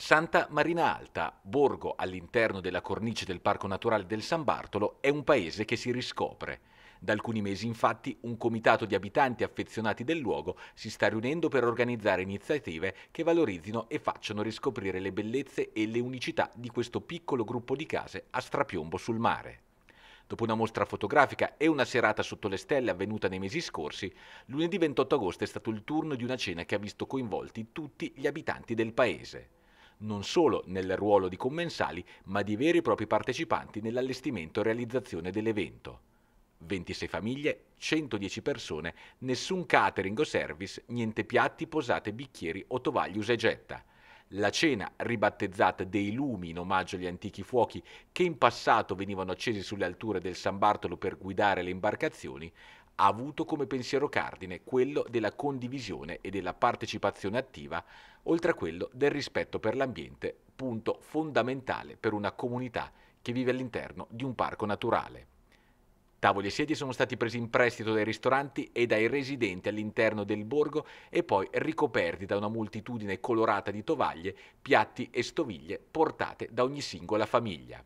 Santa Marina Alta, borgo all'interno della cornice del Parco Naturale del San Bartolo, è un paese che si riscopre. Da alcuni mesi infatti un comitato di abitanti affezionati del luogo si sta riunendo per organizzare iniziative che valorizzino e facciano riscoprire le bellezze e le unicità di questo piccolo gruppo di case a strapiombo sul mare. Dopo una mostra fotografica e una serata sotto le stelle avvenuta nei mesi scorsi, lunedì 28 agosto è stato il turno di una cena che ha visto coinvolti tutti gli abitanti del paese non solo nel ruolo di commensali, ma di veri e propri partecipanti nell'allestimento e realizzazione dell'evento. 26 famiglie, 110 persone, nessun catering o service, niente piatti, posate, bicchieri o tovagli usa e getta. La cena, ribattezzata dei lumi in omaggio agli antichi fuochi che in passato venivano accesi sulle alture del San Bartolo per guidare le imbarcazioni, ha avuto come pensiero cardine quello della condivisione e della partecipazione attiva, oltre a quello del rispetto per l'ambiente, punto fondamentale per una comunità che vive all'interno di un parco naturale. Tavoli e sedie sono stati presi in prestito dai ristoranti e dai residenti all'interno del borgo e poi ricoperti da una moltitudine colorata di tovaglie, piatti e stoviglie portate da ogni singola famiglia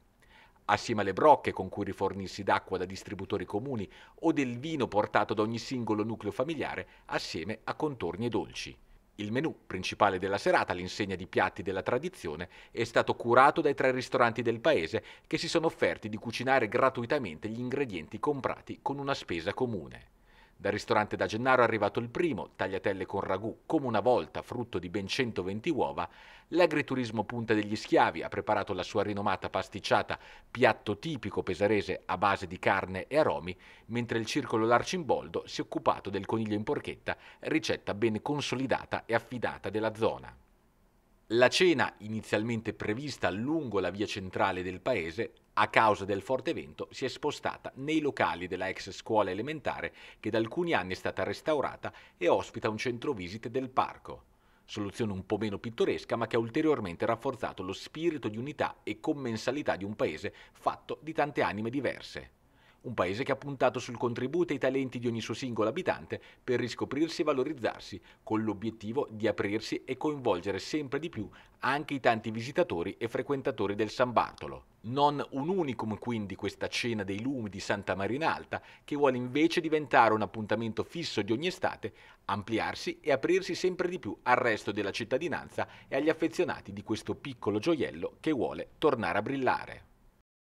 assieme alle brocche con cui rifornirsi d'acqua da distributori comuni o del vino portato da ogni singolo nucleo familiare assieme a contorni e dolci. Il menù principale della serata, all'insegna di piatti della tradizione, è stato curato dai tre ristoranti del paese che si sono offerti di cucinare gratuitamente gli ingredienti comprati con una spesa comune. Dal ristorante da Gennaro è arrivato il primo, tagliatelle con ragù, come una volta, frutto di ben 120 uova. L'agriturismo Punta degli Schiavi ha preparato la sua rinomata pasticciata, piatto tipico pesarese a base di carne e aromi, mentre il circolo Larcimboldo si è occupato del coniglio in porchetta, ricetta ben consolidata e affidata della zona. La cena, inizialmente prevista lungo la via centrale del paese, a causa del forte vento si è spostata nei locali della ex scuola elementare che da alcuni anni è stata restaurata e ospita un centro visite del parco. Soluzione un po' meno pittoresca ma che ha ulteriormente rafforzato lo spirito di unità e commensalità di un paese fatto di tante anime diverse un paese che ha puntato sul contributo e i talenti di ogni suo singolo abitante per riscoprirsi e valorizzarsi, con l'obiettivo di aprirsi e coinvolgere sempre di più anche i tanti visitatori e frequentatori del San Bartolo. Non un unicum quindi questa cena dei lumi di Santa Marina Alta, che vuole invece diventare un appuntamento fisso di ogni estate, ampliarsi e aprirsi sempre di più al resto della cittadinanza e agli affezionati di questo piccolo gioiello che vuole tornare a brillare.